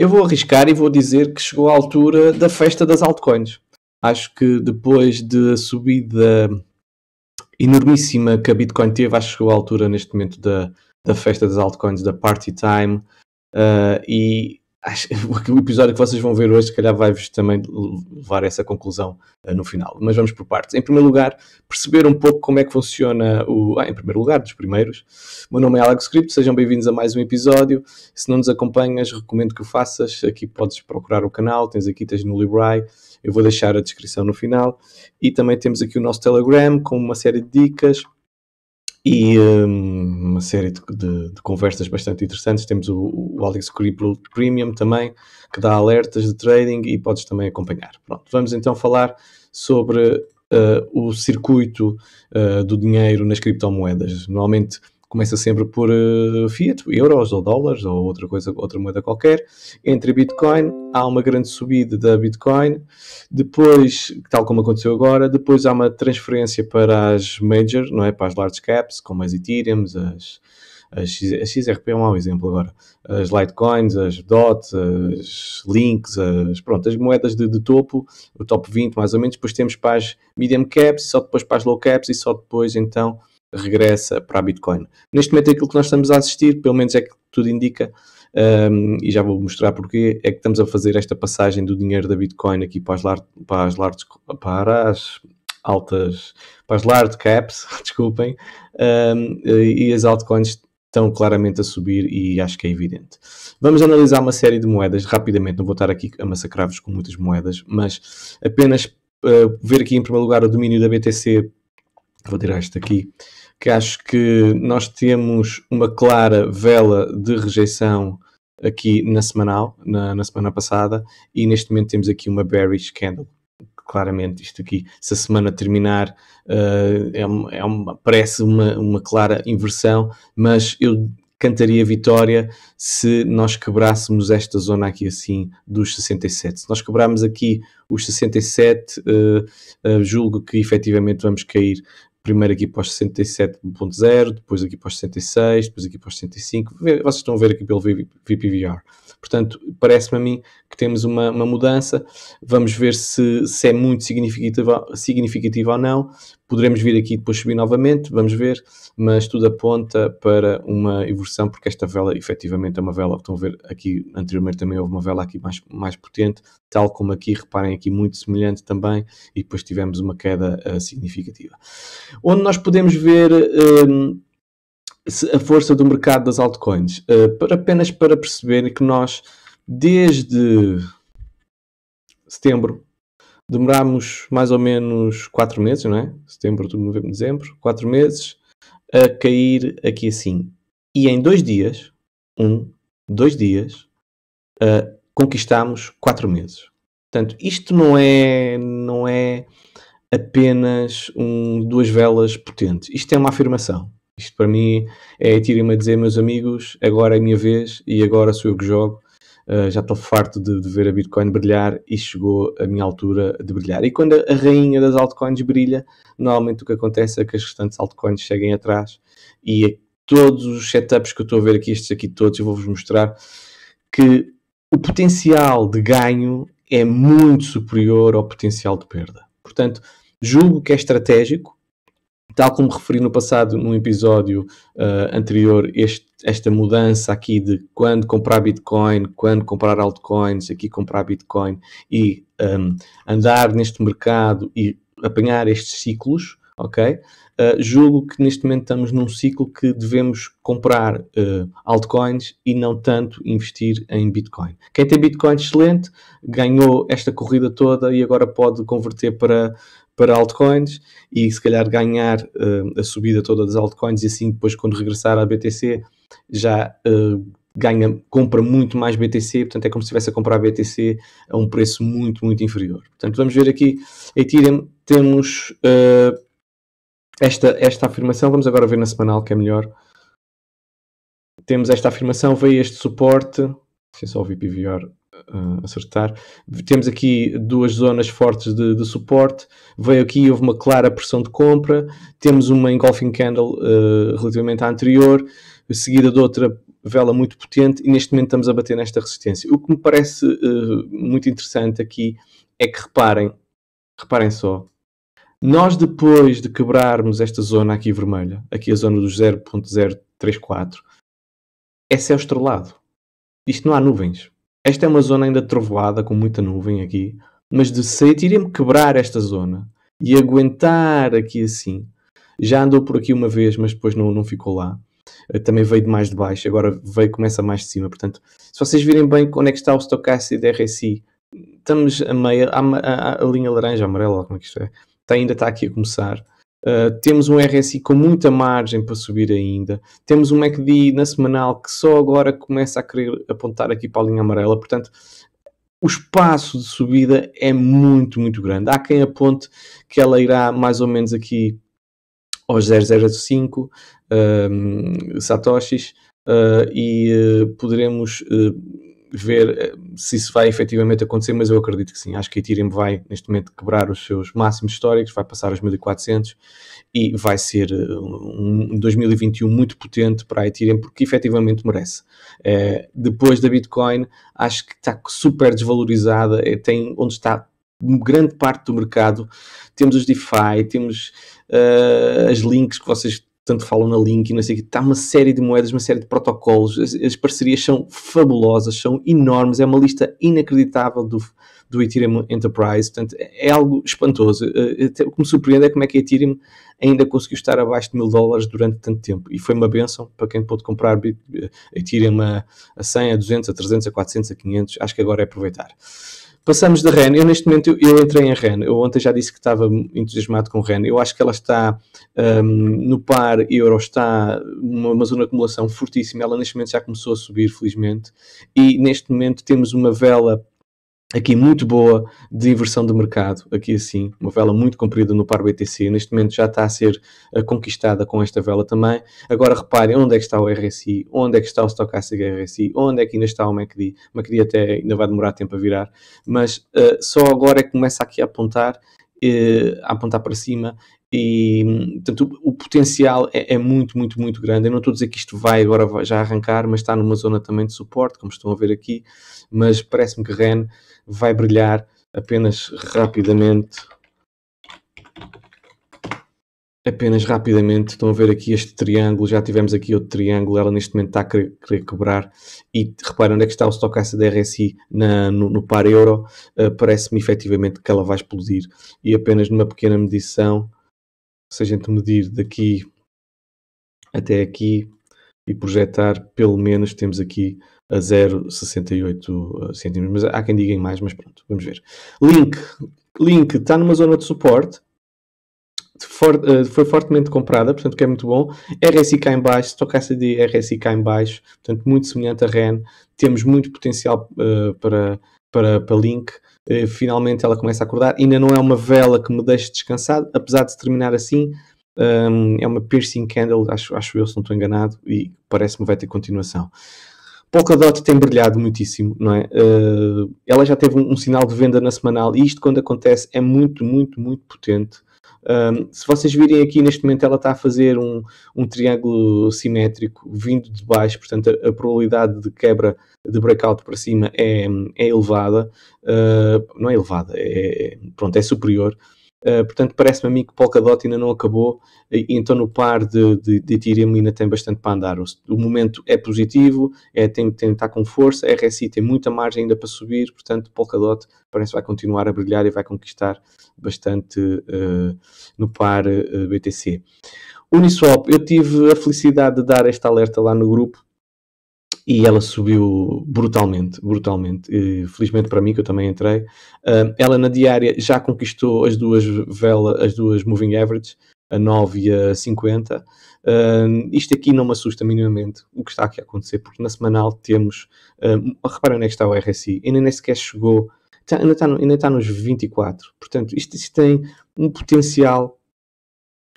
Eu vou arriscar e vou dizer que chegou a altura da festa das altcoins. Acho que depois da de subida enormíssima que a Bitcoin teve, acho que chegou a altura neste momento da, da festa das altcoins, da party time. Uh, e acho, o episódio que vocês vão ver hoje, se calhar, vai-vos também levar a essa conclusão uh, no final. Mas vamos por partes. Em primeiro lugar, perceber um pouco como é que funciona o. Ah, em primeiro lugar, dos primeiros. O meu nome é Alex Cripto, sejam bem-vindos a mais um episódio. Se não nos acompanhas, recomendo que o faças. Aqui podes procurar o canal, tens aqui, tens no Librai. Eu vou deixar a descrição no final. E também temos aqui o nosso Telegram com uma série de dicas e um, uma série de, de, de, conversas bastante interessantes. Temos o, o Alex Cripple Premium também, que dá alertas de trading e podes também acompanhar. Pronto, vamos então falar sobre uh, o circuito uh, do dinheiro nas criptomoedas. Normalmente começa sempre por uh, fiat, euros ou dólares ou outra coisa, outra moeda qualquer. Entre Bitcoin, há uma grande subida da Bitcoin, depois, tal como aconteceu agora, depois há uma transferência para as major, não é? Para as large caps, como as Ethereum, as as XRP é um mau exemplo agora, as Litecoins, as DOT, as Links, as, pronto, as moedas de, de, topo, o top 20 mais ou menos, depois temos para as medium caps, só depois para as low caps e só depois então regressa para a Bitcoin. Neste momento, aquilo que nós estamos a assistir, pelo menos é que tudo indica, um, e já vou mostrar porquê, é que estamos a fazer esta passagem do dinheiro da Bitcoin aqui para as, lar para as, para as altas, para as large caps, desculpem, um, e as altcoins estão claramente a subir e acho que é evidente. Vamos analisar uma série de moedas rapidamente, não vou estar aqui a massacrar-vos com muitas moedas, mas apenas uh, ver aqui em primeiro lugar o domínio da BTC, vou tirar isto aqui, que acho que nós temos uma clara vela de rejeição aqui na semanal, na, na semana passada, e neste momento temos aqui uma bearish candle. Claramente, isto aqui, se a semana terminar, uh, é, uma, é uma, parece uma, uma clara inversão, mas eu cantaria vitória se nós quebrássemos esta zona aqui assim dos 67. Se nós quebrarmos aqui os 67, uh, uh, julgo que efetivamente vamos cair primeiro aqui para os 67.0, depois aqui para os 66, depois aqui para os 65. Vocês estão a ver aqui pelo VPVR. Portanto, parece-me a mim que temos uma, uma mudança. Vamos ver se, se é muito significativa, significativa ou não, Poderemos vir aqui depois subir novamente, vamos ver, mas tudo aponta para uma evolução, porque esta vela efetivamente é uma vela, estão a ver aqui anteriormente também houve uma vela aqui mais, mais potente, tal como aqui, reparem aqui muito semelhante também, e depois tivemos uma queda uh, significativa. Onde nós podemos ver... Ehm, a força do mercado das altcoins, uh, para, apenas para perceberem que nós, desde setembro, Demorámos mais ou menos 4 meses, não é? Setembro, outubro, novembro, dezembro. 4 meses a cair aqui assim. E em dois dias, um, dois dias, uh, conquistámos 4 meses. Portanto, isto não é, não é apenas um, duas velas potentes. Isto é uma afirmação. Isto para mim é tirem-me a dizer, meus amigos, agora é a minha vez e agora sou eu que jogo ah, já estou farto de, de, ver a Bitcoin brilhar e chegou a minha altura de brilhar. E quando a rainha das altcoins brilha, normalmente o que acontece é que as restantes altcoins seguem atrás e todos os setups que eu estou a ver aqui, estes aqui todos, eu vou-vos mostrar que o potencial de ganho é muito superior ao potencial de perda. Portanto, julgo que é estratégico Tal como referi no passado, num episódio uh, anterior, este, esta mudança aqui de quando comprar Bitcoin, quando comprar altcoins, aqui comprar Bitcoin e um, ehm, andar neste mercado e apanhar estes ciclos, ok? Uh, julgo que neste momento estamos num ciclo que devemos comprar uh, altcoins e não tanto investir em Bitcoin. Quem tem Bitcoin excelente ganhou esta corrida toda e agora pode converter para para altcoins e se calhar ganhar uh, a subida toda das altcoins e assim depois quando regressar à BTC já uh, ganha, compra muito mais BTC, portanto é como se estivesse a comprar BTC a um preço muito, muito inferior. Portanto, vamos ver aqui Ethereum, temos uh, esta, esta afirmação, vamos agora ver na semanal que é melhor. Temos esta afirmação, veio este suporte, deixa só o VPVR uh, acertar. Temos aqui duas zonas fortes de, de, suporte. Veio aqui, houve uma clara pressão de compra. Temos uma engulfing candle uh, relativamente à anterior, seguida de outra vela muito potente. E neste momento estamos a bater nesta resistência. O que me parece uh, muito interessante aqui é que reparem, reparem só. Nós, depois de quebrarmos esta zona aqui vermelha, aqui a zona dos 0.034, é céu estrelado. Isto não há nuvens. Esta é uma zona ainda trovoada, com muita nuvem aqui, mas de sete iria-me quebrar esta zona e aguentar aqui assim. Já andou por aqui uma vez, mas depois não, não ficou lá. Eh, também veio de mais de baixo, agora veio começa mais de cima. Portanto, se vocês virem bem onde é que está o Stochastic RSI, estamos a meia, a, a, a linha laranja, amarela, como é que isto é? Está, ainda está aqui a começar. Uh, temos um RSI com muita margem para subir ainda. Temos um MACD na semanal que só agora começa a querer apontar aqui para a linha amarela. Portanto, o espaço de subida é muito, muito grande. Há quem aponte que ela irá mais ou menos aqui aos 005 um, ah, satoshis uh, e uh, poderemos ver eh, se isso vai efetivamente acontecer, mas eu acredito que sim. Acho que Ethereum vai, neste momento, quebrar os seus máximos históricos, vai passar os 1400 e vai ser eh, um 2021 muito potente para a Ethereum, porque efetivamente merece. É, depois da Bitcoin, acho que está super desvalorizada, é, tem onde está grande parte do mercado. Temos os DeFi, temos uh, as links que vocês tanto falam na Link e não sei o que, está uma série de moedas, uma série de protocolos, as, as, parcerias são fabulosas, são enormes, é uma lista inacreditável do, do Ethereum Enterprise, portanto é, é algo espantoso. Eh, eh, até, o que me surpreende é como é que a Ethereum ainda conseguiu estar abaixo de mil dólares durante tanto tempo, e foi uma benção para quem pôde comprar eh, Ethereum a, a 100, a 200, a 300, a 400, a 500, acho que agora é aproveitar. Passamos de REN. Eu, neste momento, eu, eu entrei em REN. Eu ontem já disse que estava entusiasmado com REN. Eu acho que ela está um, no par euro, está numa, uma zona de acumulação fortíssima. Ela, neste momento, já começou a subir, felizmente. E, neste momento, temos uma vela aqui muito boa de inversão de mercado, aqui assim, uma vela muito comprida no par BTC, neste momento já está a ser uh, conquistada com esta vela também. Agora reparem onde é que está o RSI, onde é que está o Stochastic RSI, onde é que ainda está o MACD, o MACD até ainda vai demorar tempo a virar, mas uh, só agora é que começa aqui a apontar, uh, a apontar para cima e, portanto, o, potencial é, é, muito, muito, muito grande. Eu não estou a dizer que isto vai agora já arrancar, mas está numa zona também de suporte, como estão a ver aqui. Mas parece-me que REN vai brilhar apenas rapidamente. Apenas rapidamente, estão a ver aqui este triângulo, já tivemos aqui outro triângulo, ela neste momento está a querer, querer quebrar e reparem onde é que está o stochastic da RSI na, no, no par euro, uh, parece-me efetivamente que ela vai explodir e apenas numa pequena medição se a gente medir daqui até aqui e projetar, pelo menos temos aqui a 0,68 eh, centímetros. Mas há quem diga mais, mas pronto, vamos ver. Link. Link está numa zona de suporte. For, uh, foi fortemente comprada, portanto que é muito bom. RSI cá em baixo, Stochastic RSI cá em baixo, portanto muito semelhante a REN. Temos muito potencial uh, para, para, para Link. Eh, finalmente ela começa a acordar. Ainda não é uma vela que me deixe descansado, apesar de terminar assim. Um, ehm, é uma piercing candle, acho, acho eu, se não estou enganado, e parece-me vai ter continuação. Polkadot tem brilhado muitíssimo, não é? Uh, ela já teve um, um, sinal de venda na semanal e isto, quando acontece, é muito, muito, muito potente. Um, se vocês virem aqui, neste momento ela está a fazer um, um triângulo simétrico vindo de baixo, portanto a, a probabilidade de quebra de breakout para cima é, é elevada, uh, não é elevada, é, é pronto, é superior. Eh, portanto, parece-me a mim que Polkadot ainda não acabou, e, então no par de, de, de Ethereum ainda tem bastante para andar. O, o momento é positivo, é, tem, tem, está com força, a RSI tem muita margem ainda para subir, portanto, Polkadot parece que vai continuar a brilhar e vai conquistar bastante uh, no par uh, eh, BTC. Uniswap, eu tive a felicidade de dar esta alerta lá no grupo e ela subiu brutalmente, brutalmente. E, felizmente para mim, que eu também entrei. Uh, ela na diária já conquistou as duas velas, as duas moving averages, a 9 e a 50. Uh, isto aqui não me assusta minimamente o que está aqui a acontecer, porque na semanal temos. Uh, repara onde é que está o RSI, ainda nem sequer chegou, tá, ainda, está, ainda está nos 24. Portanto, isto, isto tem um potencial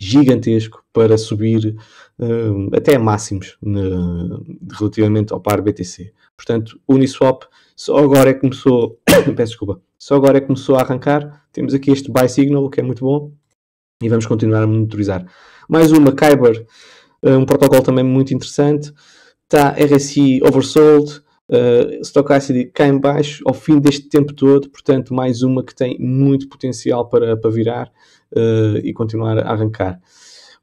gigantesco para subir hum, até máximos relativamente ao par BTC. Portanto, Uniswap só agora é que começou, peço desculpa, só agora é que começou a arrancar. Temos aqui este buy signal, que é muito bom, e vamos continuar a monitorizar. Mais uma, Kyber, hum, um protocolo também muito interessante. Está RSI oversold, uh, hum, Stochasticity cá em baixo ao fim deste tempo todo, portanto mais uma que tem muito potencial para, para virar uh, e continuar a arrancar.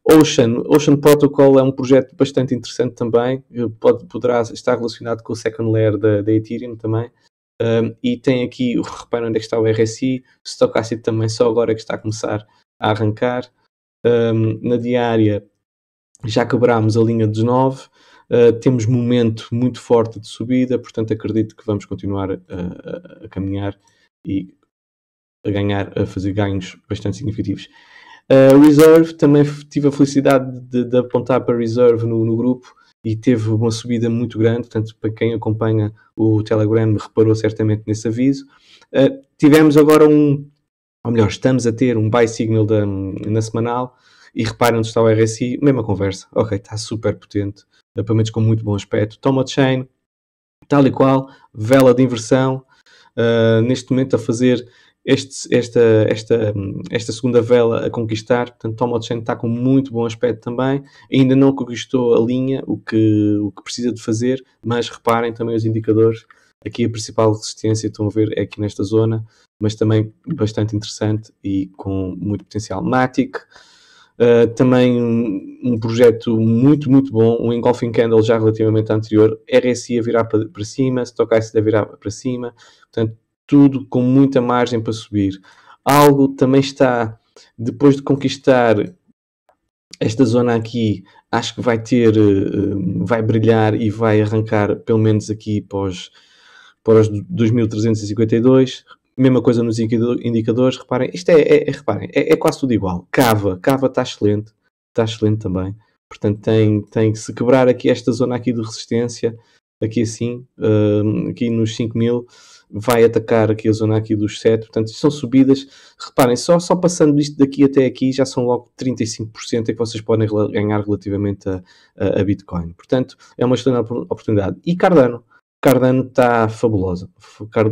Ocean, Ocean Protocol é um projeto bastante interessante também, eh, pode, poderá estar relacionado com o second layer da, da Ethereum também. Um, eh, e tem aqui, reparem onde é que está o RSI, o Stochastic também só agora é que está a começar a arrancar. Um, ehm, na diária já quebrámos a linha dos 9, uh, temos momento muito forte de subida, portanto acredito que vamos continuar a, a, a caminhar e a ganhar, a fazer ganhos bastante significativos. Uh, Reserve, também tive a felicidade de, de apontar para Reserve no, no, grupo e teve uma subida muito grande, portanto, para quem acompanha o Telegram reparou certamente nesse aviso. Uh, tivemos agora um, ou melhor, estamos a ter um buy signal da, na semanal e reparem onde está o RSI, mesma conversa, ok, está super potente, pelo menos com muito bom aspecto. Toma chain, tal e qual, vela de inversão, uh, neste momento a fazer este, esta, esta, esta segunda vela a conquistar. Portanto, Tom Odchen está com muito bom aspecto também. Ainda não conquistou a linha, o que, o que precisa de fazer, mas reparem também os indicadores. Aqui a principal resistência, estão a ver, é aqui nesta zona, mas também bastante interessante e com muito potencial. Matic, uh, também um, um, projeto muito, muito bom, um engulfing candle já relativamente anterior, RSI a virar para, cima, Stock Stochastic a virar para cima, portanto tudo com muita margem para subir. Algo também está, depois de conquistar esta zona aqui, acho que vai ter, eh, vai brilhar e vai arrancar pelo menos aqui pós para os 2352. Mesma coisa nos indicadores, reparem, isto é, é, é reparem, é, é, quase tudo igual. Cava, cava está excelente, está excelente também. Portanto, tem, tem que se quebrar aqui esta zona aqui de resistência, aqui assim, uh, aqui nos 5000, mil, vai atacar aqui a zona aqui dos 7, portanto são subidas, reparem, só, só passando isto daqui até aqui já são logo 35% que vocês podem ganhar relativamente a, a, a Bitcoin, portanto é uma excelente oportunidade. E Cardano, Cardano está fabulosa,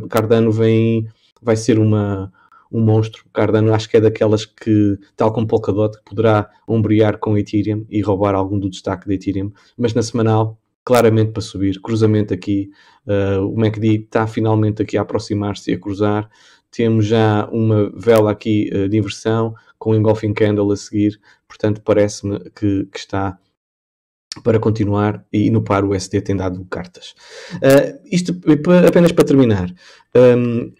Cardano vem, vai ser uma, um monstro. Cardano acho que é daquelas que, tal como Polkadot, poderá ombrear com Ethereum e roubar algum do destaque de Ethereum, mas na semanal claramente para subir, cruzamento aqui, uh, o MACD está finalmente aqui a aproximar-se e a cruzar, temos já uma vela aqui uh, de inversão, com engulfing candle a seguir, portanto parece-me que, que está para continuar e no par o SD tem dado cartas. Uh, isto apenas para terminar, um, ehm,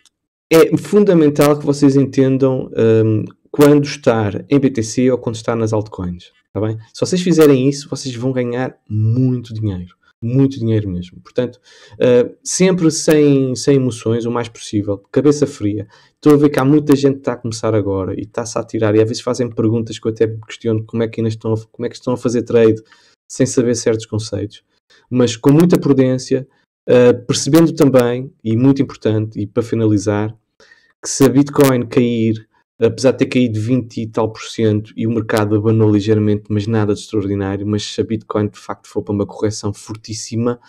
é fundamental que vocês entendam um, ehm, quando estar em BTC ou quando estar nas altcoins. Tá bem? Se vocês fizerem isso, vocês vão ganhar muito dinheiro. Muito dinheiro mesmo. Portanto, uh, sempre sem, sem emoções, o mais possível, cabeça fria. Estou a ver que há muita gente que está a começar agora e está-se a tirar. E às vezes fazem perguntas que eu até questiono como é que ainda estão a, como é que estão a fazer trade sem saber certos conceitos. Mas com muita prudência, uh, percebendo também, e muito importante, e para finalizar, que se a Bitcoin cair apesar de ter caído 20 e tal por cento e o mercado abanou ligeiramente, mas nada de extraordinário, mas se a Bitcoin de facto for para uma correção fortíssima,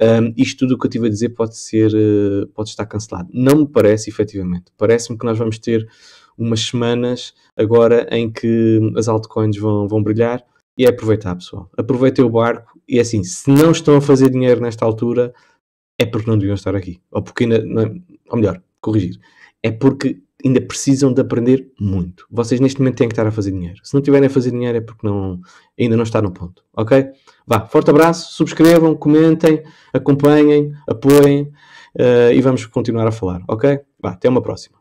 um, isto tudo o que eu estive a dizer pode ser, eh, pode estar cancelado. Não me parece, efetivamente. Parece-me que nós vamos ter umas semanas agora em que as altcoins vão, vão brilhar e é aproveitar, pessoal. Aproveitem o barco e é assim, se não estão a fazer dinheiro nesta altura, é porque não deviam estar aqui. Ou porque ainda, não, é, ou melhor, corrigir. É porque ainda precisam de aprender muito. Vocês neste momento têm que estar a fazer dinheiro. Se não estiverem a fazer dinheiro é porque não, ainda não está no ponto, ok? Vá, forte abraço, subscrevam, comentem, acompanhem, apoiem uh, e vamos continuar a falar, ok? Vá, até uma próxima.